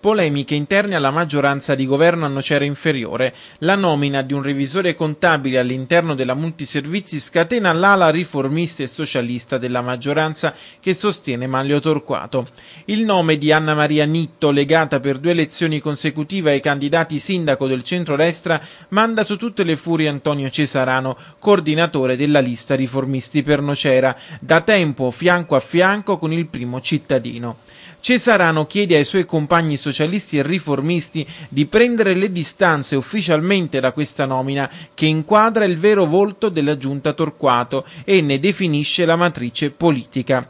polemiche interne alla maggioranza di governo a Nocera Inferiore. La nomina di un revisore contabile all'interno della multiservizi scatena l'ala riformista e socialista della maggioranza che sostiene Manlio Torquato. Il nome di Anna Maria Nitto, legata per due elezioni consecutive ai candidati sindaco del centro-destra, manda su tutte le furie Antonio Cesarano, coordinatore della lista riformisti per Nocera, da tempo fianco a fianco con il primo cittadino. Cesarano chiede ai suoi compagni socialisti e riformisti di prendere le distanze ufficialmente da questa nomina che inquadra il vero volto della giunta Torquato e ne definisce la matrice politica.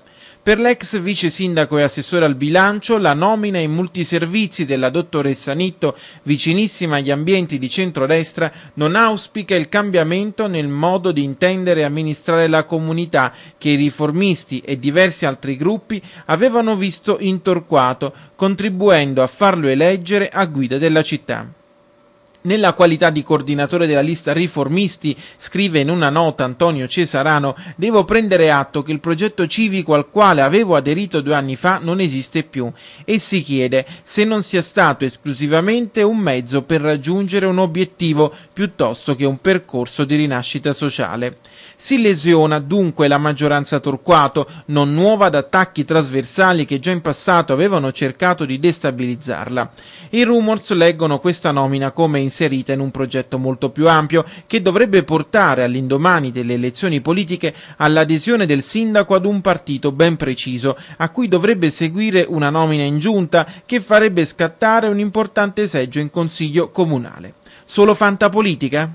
Per l'ex vice sindaco e assessore al bilancio, la nomina in multiservizi della dottoressa Nitto, vicinissima agli ambienti di centrodestra, non auspica il cambiamento nel modo di intendere e amministrare la comunità che i riformisti e diversi altri gruppi avevano visto in Torquato, contribuendo a farlo eleggere a guida della città. Nella qualità di coordinatore della lista riformisti, scrive in una nota Antonio Cesarano, devo prendere atto che il progetto civico al quale avevo aderito due anni fa non esiste più e si chiede se non sia stato esclusivamente un mezzo per raggiungere un obiettivo piuttosto che un percorso di rinascita sociale. Si lesiona dunque la maggioranza Torquato, non nuova ad attacchi trasversali che già in passato avevano cercato di destabilizzarla. I rumors leggono questa nomina come inserita in un progetto molto più ampio che dovrebbe portare all'indomani delle elezioni politiche all'adesione del sindaco ad un partito ben preciso, a cui dovrebbe seguire una nomina in giunta che farebbe scattare un importante seggio in consiglio comunale. Solo fantapolitica?